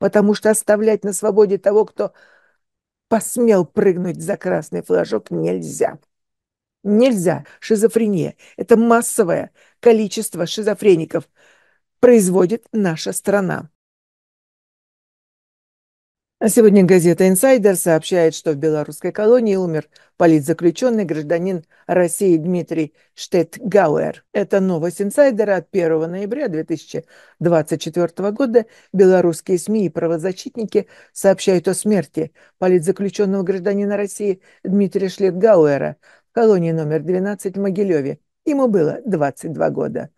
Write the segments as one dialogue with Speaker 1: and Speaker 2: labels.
Speaker 1: потому что оставлять на свободе того, кто посмел прыгнуть за красный флажок, нельзя. Нельзя. Шизофрения – это массовое количество шизофреников, производит наша страна. А сегодня газета «Инсайдер» сообщает, что в белорусской колонии умер политзаключенный гражданин России Дмитрий Штетгауэр. Это новость «Инсайдера» от 1 ноября 2024 года. Белорусские СМИ и правозащитники сообщают о смерти политзаключенного гражданина России Дмитрия Штетгауэра в колонии номер 12 в Могилеве. Ему было 22 года.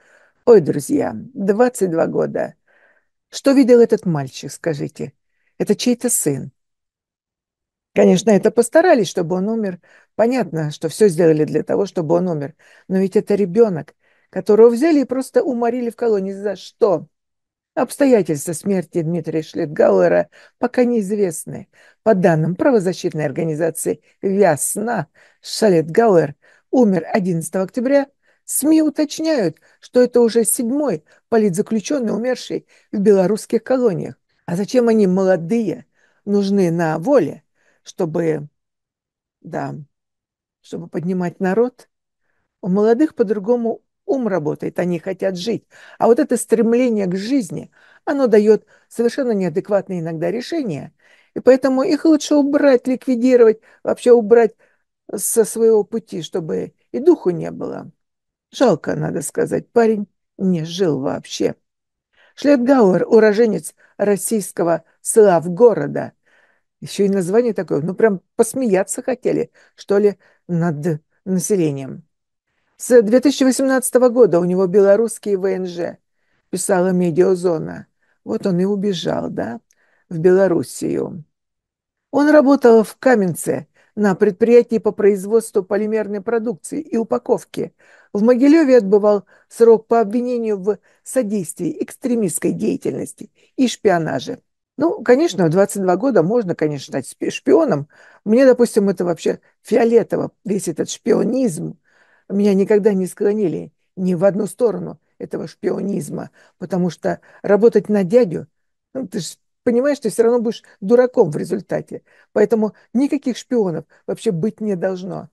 Speaker 1: Ой, друзья, 22 года. Что видел этот мальчик, скажите? это чей-то сын. Конечно, это постарались, чтобы он умер. Понятно, что все сделали для того, чтобы он умер. Но ведь это ребенок, которого взяли и просто уморили в колонии. За что? Обстоятельства смерти Дмитрия Шлитгауэра пока неизвестны. По данным правозащитной организации «Вясна», Шлитгауэр умер 11 октября. СМИ уточняют, что это уже седьмой политзаключенный, умерший в белорусских колониях. А зачем они молодые нужны на воле, чтобы, да, чтобы поднимать народ? У молодых по-другому ум работает, они хотят жить. А вот это стремление к жизни, оно дает совершенно неадекватные иногда решения. И поэтому их лучше убрать, ликвидировать, вообще убрать со своего пути, чтобы и духу не было. Жалко, надо сказать, парень не жил вообще. Шлетгауэр, уроженец российского слав города. Еще и название такое, ну прям посмеяться хотели, что ли, над населением. С 2018 года у него белорусские ВНЖ, писала медиазона. Вот он и убежал, да, в Белоруссию. Он работал в Каменце на предприятии по производству полимерной продукции и упаковки. В Могилеве отбывал срок по обвинению в содействии экстремистской деятельности и шпионаже. Ну, конечно, в 22 года можно, конечно, стать шпионом. Мне, допустим, это вообще фиолетово, весь этот шпионизм. Меня никогда не склонили ни в одну сторону этого шпионизма, потому что работать на дядю, ну, ты же понимаешь, ты все равно будешь дураком в результате. Поэтому никаких шпионов вообще быть не должно.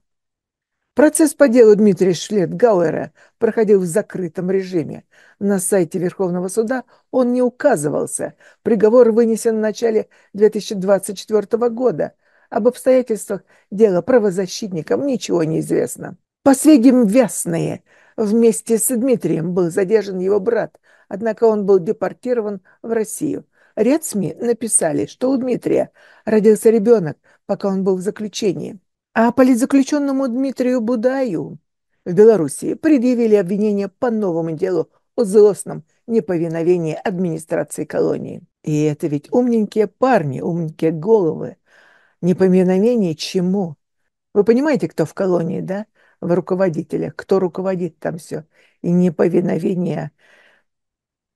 Speaker 1: Процесс по делу Дмитрия Шлет-Гауэра проходил в закрытом режиме. На сайте Верховного суда он не указывался. Приговор вынесен в начале 2024 года. Об обстоятельствах дела правозащитникам ничего не известно. По сведениям Вясные, вместе с Дмитрием был задержан его брат, однако он был депортирован в Россию. Ряд СМИ написали, что у Дмитрия родился ребенок, пока он был в заключении. А политзаключенному Дмитрию Будаю в Белоруссии предъявили обвинение по новому делу о злостном неповиновении администрации колонии. И это ведь умненькие парни, умненькие головы. Неповиновение чему? Вы понимаете, кто в колонии, да? В руководителях, кто руководит там все. И неповиновение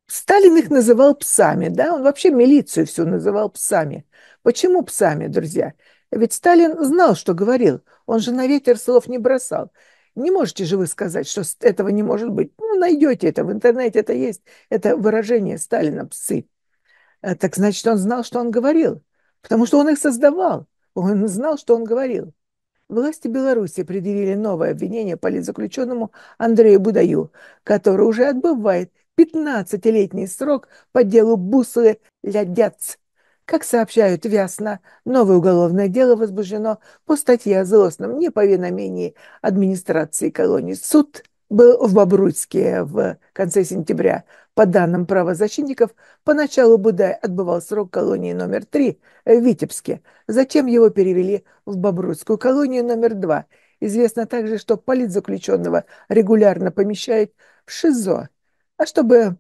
Speaker 1: Сталин их называл псами, да, он вообще милицию всю называл псами. Почему псами, друзья? Ведь Сталин знал, что говорил, он же на ветер слов не бросал. Не можете же вы сказать, что этого не может быть. Ну, найдете это, в интернете это есть, это выражение Сталина «псы». А так значит, он знал, что он говорил, потому что он их создавал, он знал, что он говорил. Власти Беларуси предъявили новое обвинение политзаключенному Андрею Будаю, который уже отбывает пятнадцатилетний срок по делу Буслы Лядец. Как сообщают вясно, новое уголовное дело возбуждено по статье о злостном неповиновении администрации колонии. Суд был в Бобруйске в конце сентября. По данным правозащитников, поначалу Будай отбывал срок колонии номер 3 в Витебске, затем его перевели в Бобруйскую колонию номер 2. Известно также, что политзаключенного регулярно помещают в ШИЗО а чтобы,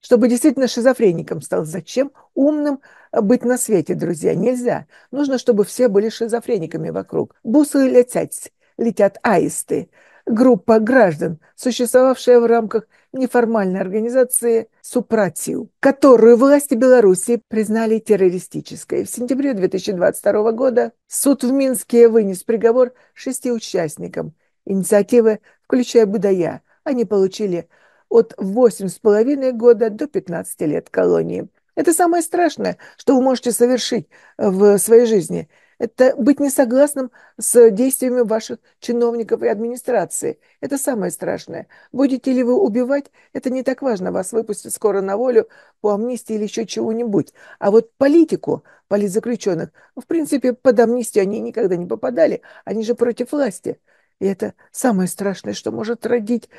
Speaker 1: чтобы действительно шизофреником стал. Зачем умным э, быть на свете, друзья? Нельзя. Нужно, чтобы все были шизофрениками вокруг. Бусы летят, летят аисты. Группа граждан, существовавшая в рамках неформальной организации «Супратил», которую власти Беларуси признали террористической. В сентябре 2022 года суд в Минске вынес приговор шести участникам инициативы, включая Будая. Они получили от 8,5 года до 15 лет колонии. Это самое страшное, что вы можете совершить э, в своей жизни. Это быть несогласным с действиями ваших чиновников и администрации. Это самое страшное. Будете ли вы убивать, это не так важно. Вас выпустят скоро на волю по амнистии или еще чего-нибудь. А вот политику, политзаключенных, в принципе, под амнистию они никогда не попадали. Они же против власти. И это самое страшное, что может родить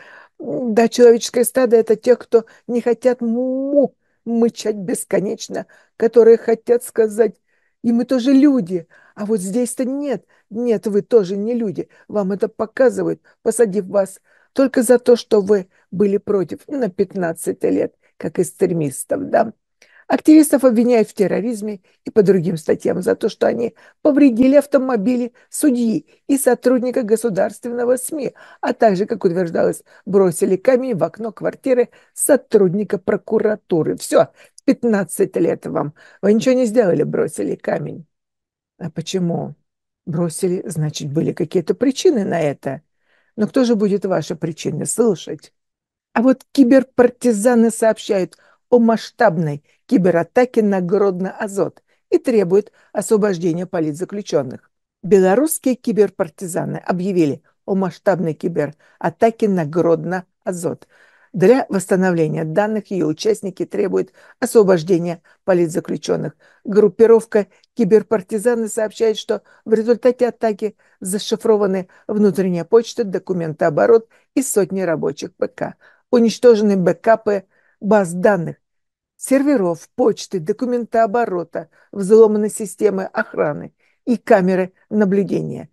Speaker 1: да, человеческое стадо – это те, кто не хотят му мычать бесконечно, которые хотят сказать, и мы тоже люди, а вот здесь-то нет, нет, вы тоже не люди. Вам это показывают, посадив вас только за то, что вы были против на 15 лет, как экстремистов, да. Активистов обвиняют в терроризме и по другим статьям за то, что они повредили автомобили судьи и сотрудника государственного СМИ, а также, как утверждалось, бросили камень в окно квартиры сотрудника прокуратуры. Все, 15 лет вам. Вы ничего не сделали, бросили камень. А почему? Бросили, значит, были какие-то причины на это. Но кто же будет ваши причины слышать? А вот киберпартизаны сообщают о масштабной кибератаки на Гродно-Азот и требует освобождения политзаключенных. Белорусские киберпартизаны объявили о масштабной кибератаке на Гродно-Азот. Для восстановления данных ее участники требуют освобождения политзаключенных. Группировка «Киберпартизаны» сообщает, что в результате атаки зашифрованы внутренняя почта, документооборот и сотни рабочих ПК. Уничтожены бэкапы баз данных, серверов, почты, документооборота, взломанной системы охраны и камеры наблюдения.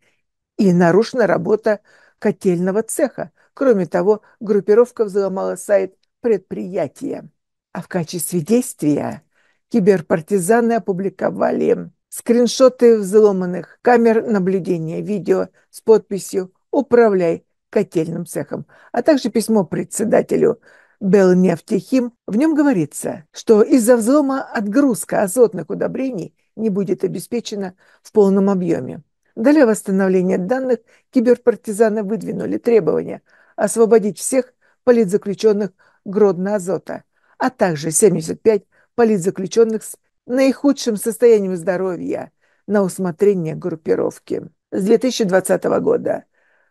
Speaker 1: И нарушена работа котельного цеха. Кроме того, группировка взломала сайт предприятия. А в качестве действия киберпартизаны опубликовали скриншоты взломанных камер наблюдения, видео с подписью «Управляй котельным цехом», а также письмо председателю Белнефтехим, в нем говорится, что из-за взлома отгрузка азотных удобрений не будет обеспечена в полном объеме. Для восстановления данных киберпартизаны выдвинули требование освободить всех политзаключенных Гродно-Азота, а также 75 политзаключенных с наихудшим состоянием здоровья на усмотрение группировки. С 2020 года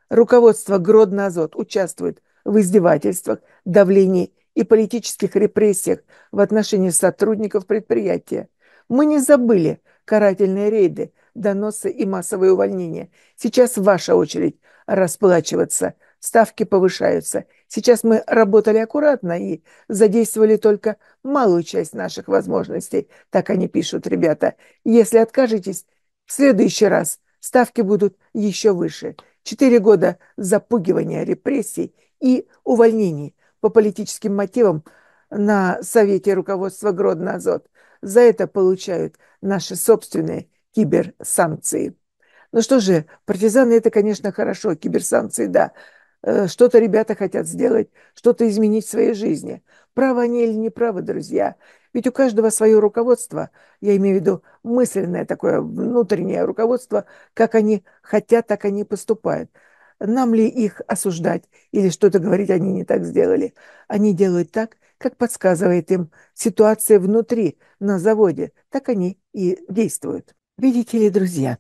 Speaker 1: руководство Гродно-Азот участвует в издевательствах, давлении и политических репрессиях в отношении сотрудников предприятия. Мы не забыли карательные рейды, доносы и массовые увольнения. Сейчас ваша очередь расплачиваться. Ставки повышаются. Сейчас мы работали аккуратно и задействовали только малую часть наших возможностей. Так они пишут, ребята. Если откажетесь, в следующий раз ставки будут еще выше. Четыре года запугивания, репрессий и увольнений по политическим мотивам на Совете руководства Гродно-Азот. За это получают наши собственные киберсанкции. Ну что же, партизаны это, конечно, хорошо, киберсанкции, да. Э, что-то ребята хотят сделать, что-то изменить в своей жизни. Правы они или не правы, друзья. Ведь у каждого свое руководство, я имею в виду мысленное такое внутреннее руководство, как они хотят, так они поступают. Нам ли их осуждать или что-то говорить, они не так сделали? Они делают так, как подсказывает им ситуация внутри, на заводе. Так они и действуют. Видите ли, друзья,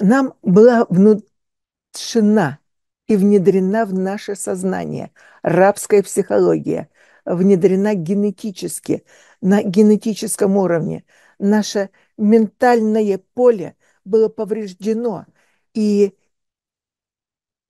Speaker 1: нам была внушена и внедрена в наше сознание рабская психология, внедрена генетически, на генетическом уровне. Наше ментальное поле было повреждено, и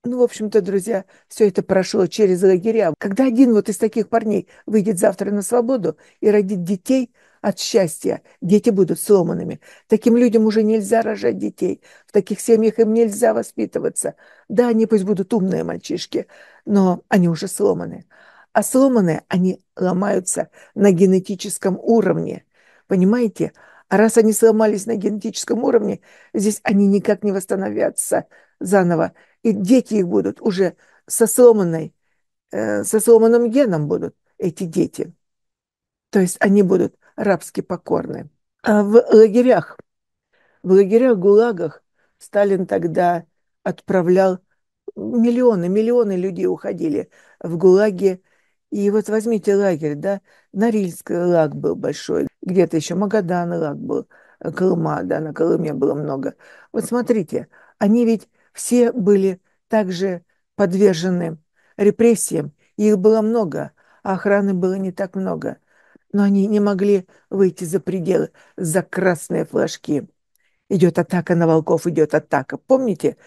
Speaker 1: ну, в общем-то, друзья, все это прошло через лагеря. Когда один вот из таких парней выйдет завтра на свободу и родит детей от счастья, дети будут сломанными. Таким людям уже нельзя рожать детей. В таких семьях им нельзя воспитываться. Да, они пусть будут умные мальчишки, но они уже сломаны. А сломанные, они ломаются на генетическом уровне. Понимаете? А раз они сломались на генетическом уровне, здесь они никак не восстановятся заново и дети их будут уже со сломанной, э, со сломанным геном будут эти дети. То есть они будут рабски покорны. А в лагерях, в лагерях ГУЛАГах Сталин тогда отправлял миллионы, миллионы людей уходили в гулаги. И вот возьмите лагерь, да, Норильский лаг был большой, где-то еще Магадан лаг был, Колыма, да, на Колыме было много. Вот смотрите, они ведь все были также подвержены репрессиям. Их было много, а охраны было не так много. Но они не могли выйти за пределы, за красные флажки. Идет атака на волков, идет атака. Помните,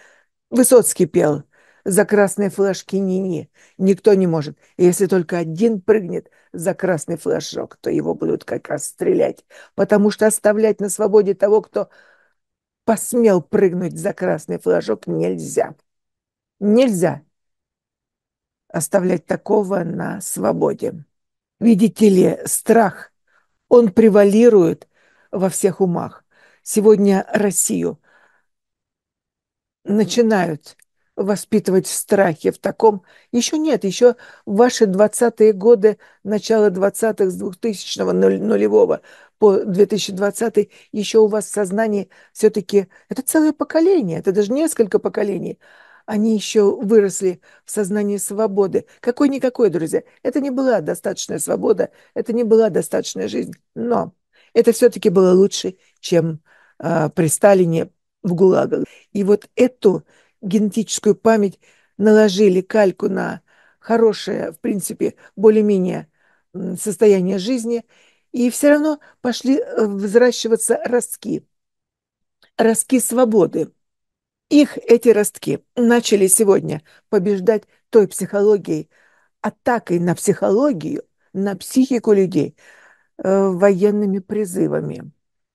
Speaker 1: Высоцкий пел «За красные флажки ни-ни». Никто не может. если только один прыгнет за красный флажок, то его будут как раз стрелять. Потому что оставлять на свободе того, кто посмел прыгнуть за красный флажок, нельзя. Нельзя оставлять такого на свободе. Видите ли, страх, он превалирует во всех умах. Сегодня Россию начинают воспитывать страхи в таком... Еще нет, еще ваши 20-е годы, начало 20-х, с 2000-го, нулевого по 2020 еще у вас в сознании все-таки... Это целое поколение, это даже несколько поколений. Они еще выросли в сознании свободы. Какой-никакой, друзья. Это не была достаточная свобода, это не была достаточная жизнь. Но это все-таки было лучше, чем э, при Сталине в ГУЛАГах. И вот эту генетическую память наложили кальку на хорошее, в принципе, более-менее состояние жизни, и все равно пошли э, взращиваться ростки, ростки свободы. Их эти ростки начали сегодня побеждать той психологией, атакой на психологию, на психику людей, э, военными призывами.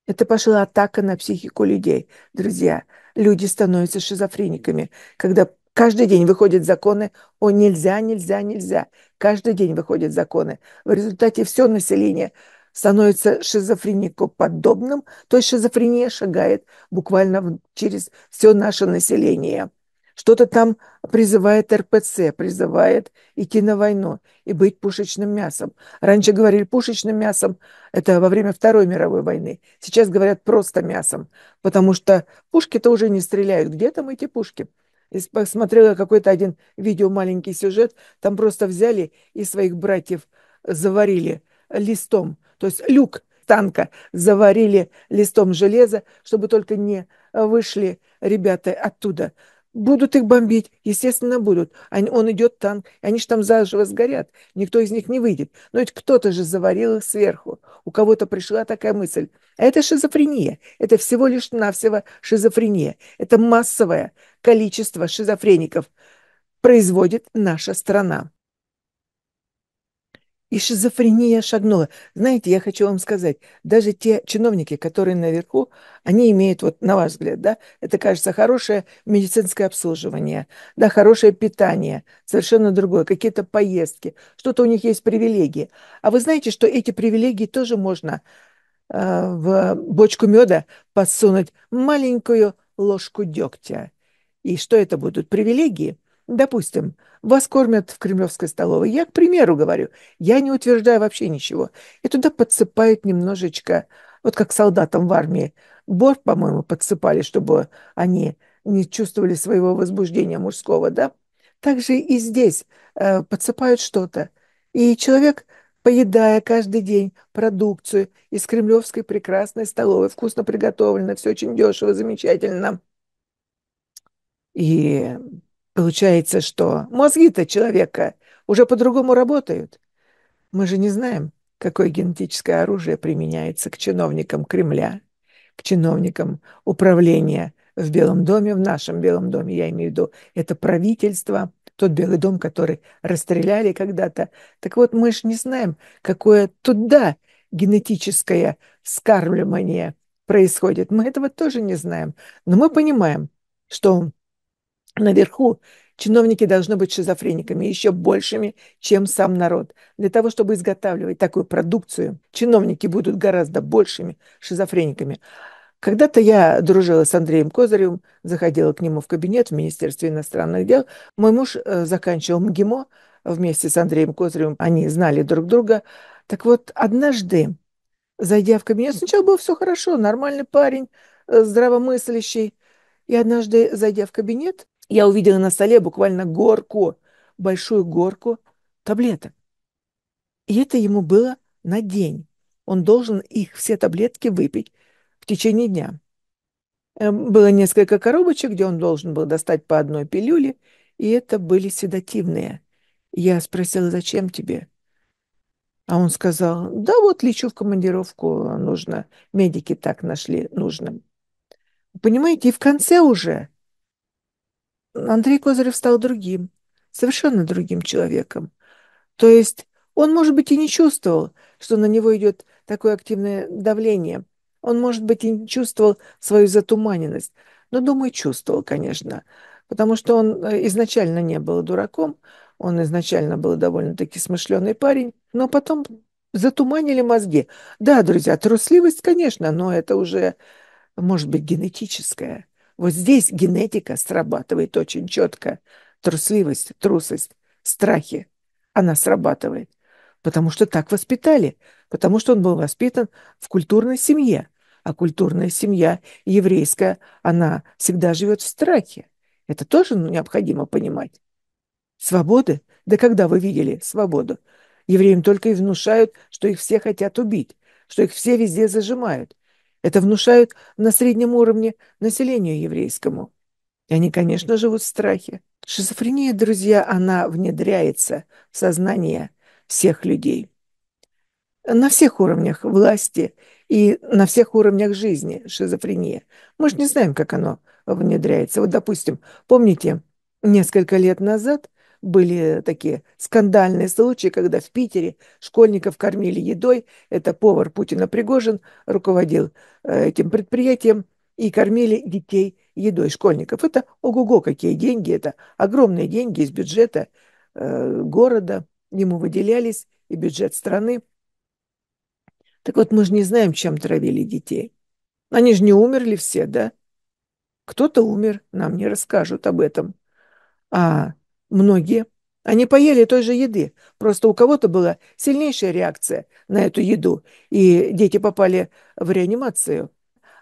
Speaker 1: Это пошла атака на психику людей, друзья – люди становятся шизофрениками, когда каждый день выходят законы о нельзя, нельзя, нельзя. Каждый день выходят законы. В результате все население становится шизофреникоподобным, то есть шизофрения шагает буквально через все наше население. Что-то там призывает РПЦ, призывает идти на войну и быть пушечным мясом. Раньше говорили пушечным мясом, это во время Второй мировой войны. Сейчас говорят просто мясом, потому что пушки-то уже не стреляют. Где там эти пушки? И смотрела какой-то один видео, маленький сюжет, там просто взяли и своих братьев заварили листом, то есть люк танка заварили листом железа, чтобы только не вышли ребята оттуда. Будут их бомбить, естественно, будут. Они, он идет танк, они же там заживо сгорят, никто из них не выйдет. Но ведь кто-то же заварил их сверху, у кого-то пришла такая мысль. А это шизофрения, это всего лишь навсего шизофрения. Это массовое количество шизофреников производит наша страна. И шизофрения шагнула. Знаете, я хочу вам сказать, даже те чиновники, которые наверху, они имеют, вот на ваш взгляд, да, это, кажется, хорошее медицинское обслуживание, да, хорошее питание, совершенно другое, какие-то поездки, что-то у них есть привилегии. А вы знаете, что эти привилегии тоже можно э, в бочку меда подсунуть маленькую ложку дегтя. И что это будут? Привилегии – Допустим, вас кормят в кремлевской столовой. Я, к примеру, говорю, я не утверждаю вообще ничего. И туда подсыпают немножечко, вот как солдатам в армии, бор, по-моему, подсыпали, чтобы они не чувствовали своего возбуждения мужского, да? Также и здесь э, подсыпают что-то. И человек, поедая каждый день продукцию из кремлевской прекрасной столовой, вкусно приготовлено, все очень дешево, замечательно. И Получается, что мозги-то человека уже по-другому работают. Мы же не знаем, какое генетическое оружие применяется к чиновникам Кремля, к чиновникам управления в Белом доме, в нашем Белом доме, я имею в виду, это правительство, тот Белый дом, который расстреляли когда-то. Так вот, мы же не знаем, какое туда генетическое вскармливание происходит. Мы этого тоже не знаем. Но мы понимаем, что наверху чиновники должны быть шизофрениками, еще большими, чем сам народ. Для того, чтобы изготавливать такую продукцию, чиновники будут гораздо большими шизофрениками. Когда-то я дружила с Андреем Козыревым, заходила к нему в кабинет в Министерстве иностранных дел. Мой муж э, заканчивал МГИМО вместе с Андреем Козыревым. Они знали друг друга. Так вот, однажды, зайдя в кабинет, сначала было все хорошо, нормальный парень, э, здравомыслящий. И однажды, зайдя в кабинет, я увидела на столе буквально горку, большую горку таблеток. И это ему было на день. Он должен их все таблетки выпить в течение дня. Эм, было несколько коробочек, где он должен был достать по одной пилюле, и это были седативные. Я спросила, зачем тебе? А он сказал, да вот лечу в командировку, нужно. Медики так нашли нужным. Понимаете, и в конце уже Андрей Козырев стал другим, совершенно другим человеком. То есть он, может быть, и не чувствовал, что на него идет такое активное давление. Он, может быть, и не чувствовал свою затуманенность. Но, думаю, чувствовал, конечно, потому что он э, изначально не был дураком, он изначально был довольно-таки смышленый парень, но потом затуманили мозги. Да, друзья, трусливость, конечно, но это уже, может быть, генетическая. Вот здесь генетика срабатывает очень четко. Трусливость, трусость, страхи, она срабатывает. Потому что так воспитали, потому что он был воспитан в культурной семье. А культурная семья еврейская, она всегда живет в страхе. Это тоже ну, необходимо понимать. Свободы? Да когда вы видели свободу? Евреям только и внушают, что их все хотят убить, что их все везде зажимают. Это внушают на среднем уровне населению еврейскому. И они, конечно, живут в страхе. Шизофрения, друзья, она внедряется в сознание всех людей. На всех уровнях власти и на всех уровнях жизни шизофрения. Мы же не знаем, как оно внедряется. Вот, допустим, помните, несколько лет назад – были такие скандальные случаи, когда в Питере школьников кормили едой. Это повар Путина Пригожин руководил э, этим предприятием и кормили детей едой школьников. Это ого-го, какие деньги, это огромные деньги из бюджета э, города, ему выделялись и бюджет страны. Так вот, мы же не знаем, чем травили детей. Они же не умерли все, да? Кто-то умер, нам не расскажут об этом. А Многие. Они поели той же еды, просто у кого-то была сильнейшая реакция на эту еду, и дети попали в реанимацию,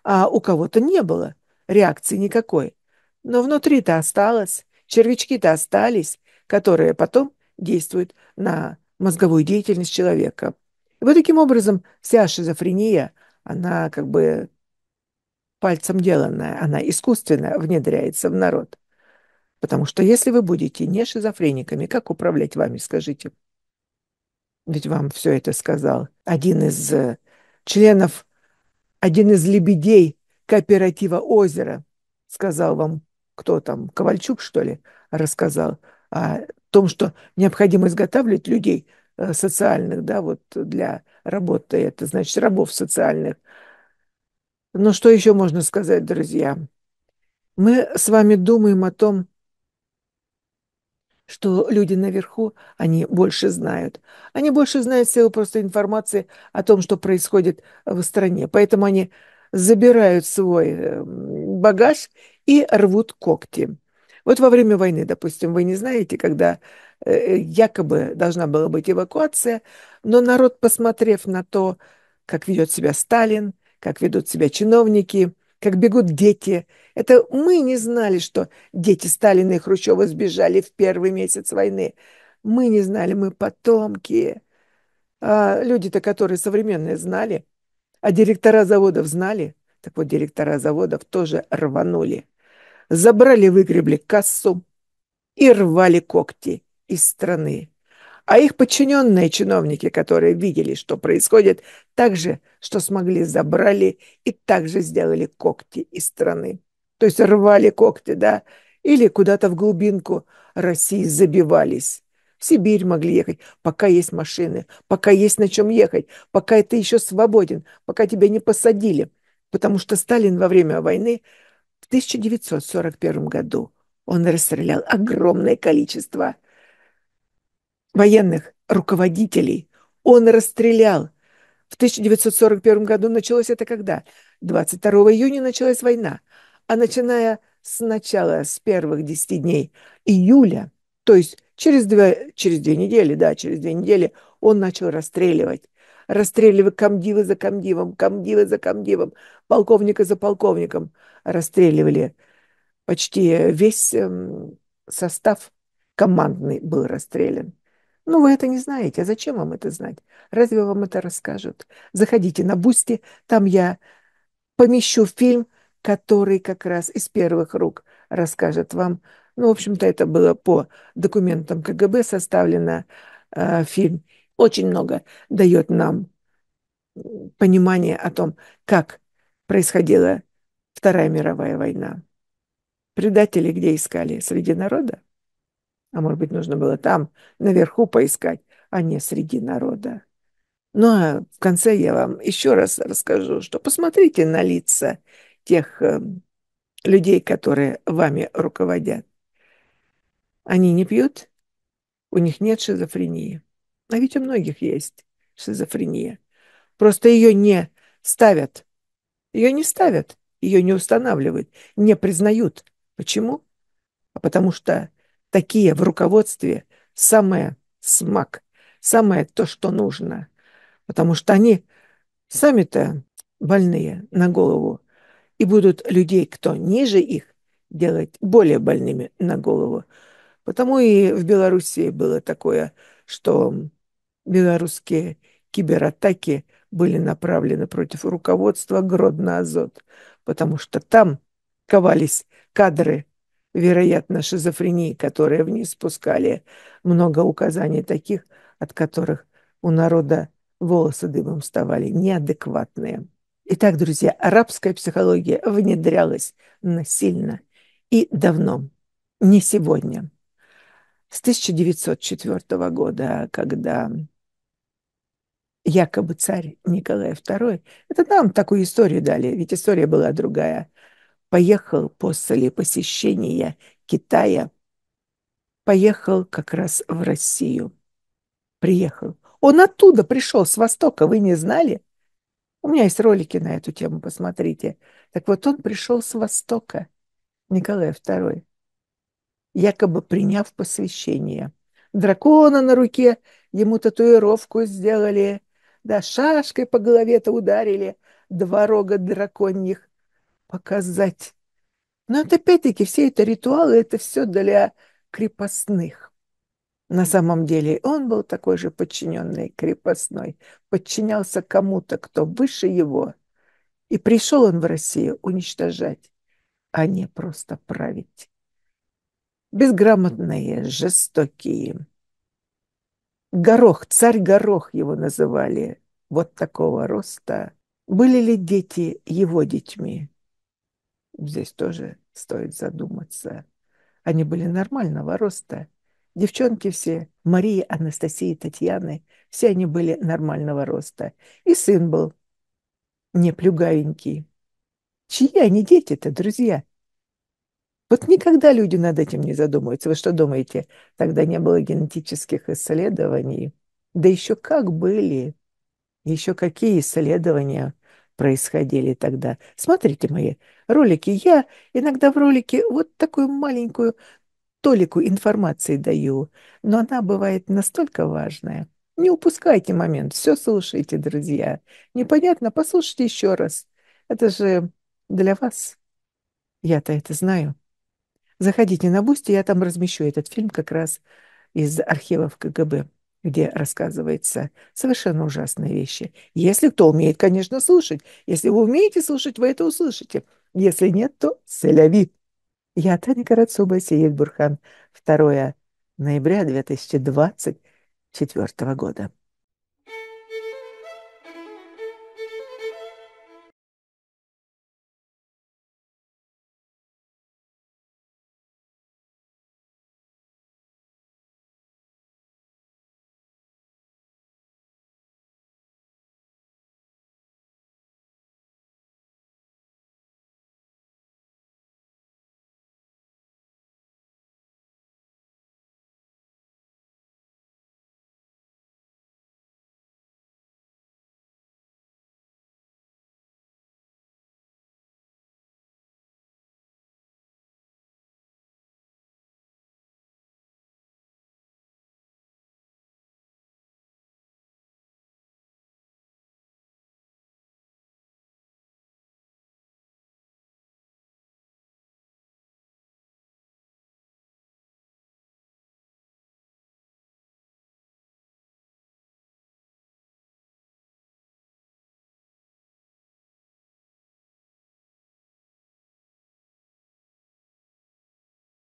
Speaker 1: а у кого-то не было реакции никакой. Но внутри-то осталось, червячки-то остались, которые потом действуют на мозговую деятельность человека. И вот таким образом вся шизофрения, она как бы пальцем деланная, она искусственно внедряется в народ. Потому что если вы будете не шизофрениками, как управлять вами, скажите? Ведь вам все это сказал один из э, членов, один из лебедей кооператива «Озеро», сказал вам, кто там, Ковальчук, что ли, рассказал о том, что необходимо изготавливать людей э, социальных, да, вот для работы, это значит рабов социальных. Но что еще можно сказать, друзья? Мы с вами думаем о том, что люди наверху, они больше знают. Они больше знают всего просто информации о том, что происходит в стране. Поэтому они забирают свой э, багаж и рвут когти. Вот во время войны, допустим, вы не знаете, когда э, якобы должна была быть эвакуация, но народ, посмотрев на то, как ведет себя Сталин, как ведут себя чиновники – как бегут дети. Это мы не знали, что дети Сталина и Хрущева сбежали в первый месяц войны. Мы не знали, мы потомки. А люди-то, которые современные, знали. А директора заводов знали. Так вот, директора заводов тоже рванули. Забрали, выгребли кассу и рвали когти из страны а их подчиненные чиновники, которые видели, что происходит, так же, что смогли, забрали и так же сделали когти из страны. То есть рвали когти, да, или куда-то в глубинку России забивались. В Сибирь могли ехать, пока есть машины, пока есть на чем ехать, пока ты еще свободен, пока тебя не посадили. Потому что Сталин во время войны в 1941 году он расстрелял огромное количество военных руководителей он расстрелял. В 1941 году началось это когда? 22 июня началась война. А начиная с начала, с первых 10 дней июля, то есть через две, через две недели, да, через две недели он начал расстреливать. Расстреливая комдива за комдивом, комдива за комдивом, полковника за полковником. Расстреливали почти весь эм, состав командный был расстрелян. Ну, вы это не знаете. А зачем вам это знать? Разве вам это расскажут? Заходите на Бусти, там я помещу фильм, который как раз из первых рук расскажет вам. Ну, в общем-то, это было по документам КГБ составлено э, фильм. Очень много дает нам понимание о том, как происходила Вторая мировая война. Предатели где искали? Среди народа? А может быть, нужно было там, наверху поискать, а не среди народа. Ну а в конце я вам еще раз расскажу, что посмотрите на лица тех э, людей, которые вами руководят. Они не пьют, у них нет шизофрении. А ведь у многих есть шизофрения. Просто ее не ставят. Ее не ставят, ее не устанавливают, не признают. Почему? А потому что такие в руководстве самое смак, самое то, что нужно. Потому что они сами-то больные на голову. И будут людей, кто ниже их, делать более больными на голову. Потому и в Белоруссии было такое, что белорусские кибератаки были направлены против руководства Гродно-Азот, потому что там ковались кадры вероятно, шизофрении, которые в вниз спускали много указаний таких, от которых у народа волосы дыбом вставали, неадекватные. Итак, друзья, арабская психология внедрялась насильно и давно, не сегодня. С 1904 года, когда якобы царь Николай II, это нам такую историю дали, ведь история была другая – поехал после посещения Китая, поехал как раз в Россию. Приехал. Он оттуда пришел, с Востока, вы не знали? У меня есть ролики на эту тему, посмотрите. Так вот, он пришел с Востока, Николай II, якобы приняв посвящение. Дракона на руке, ему татуировку сделали, да, шашкой по голове-то ударили, два рога драконьих показать. Но это опять-таки все это ритуалы, это все для крепостных. На самом деле он был такой же подчиненный крепостной, подчинялся кому-то, кто выше его. И пришел он в Россию уничтожать, а не просто править. Безграмотные, жестокие. Горох, царь Горох его называли, вот такого роста. Были ли дети его детьми? Здесь тоже стоит задуматься. Они были нормального роста. Девчонки все, Мария, Анастасия, Татьяны, все они были нормального роста. И сын был не плюгавенький. Чьи они дети-то, друзья? Вот никогда люди над этим не задумываются. Вы что думаете, тогда не было генетических исследований? Да еще как были, еще какие исследования происходили тогда. Смотрите мои ролики. Я иногда в ролике вот такую маленькую толику информации даю, но она бывает настолько важная. Не упускайте момент, все слушайте, друзья. Непонятно, послушайте еще раз. Это же для вас. Я-то это знаю. Заходите на Бусти, я там размещу этот фильм как раз из архивов КГБ где рассказывается совершенно ужасные вещи. Если кто умеет, конечно, слушать. Если вы умеете слушать, вы это услышите. Если нет, то сэляви. Я Таня Карацуба, Сиель Бурхан. 2 ноября 2024 года.